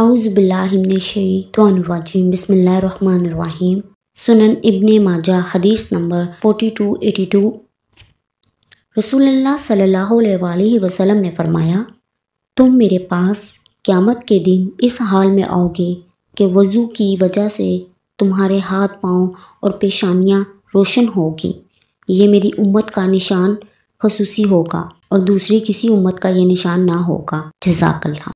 अउज़बिल्लाशैतवानरजीम सुनन इब्न माजा हदीस number two रसूलुल्लाह सल्लल्लाहु अलैहि वसल्लम ने फरमाया तुम मेरे पास क़्यामत के दिन इस हाल में आओगे कि वज़ू की वजह से तुम्हारे हाथ पाँव और पेशानियाँ रोशन होगी ये मेरी उम्मत का निशान खसूसी होगा और दूसरी किसी उम्मत का ये निशान ना होगा जजाकल्ला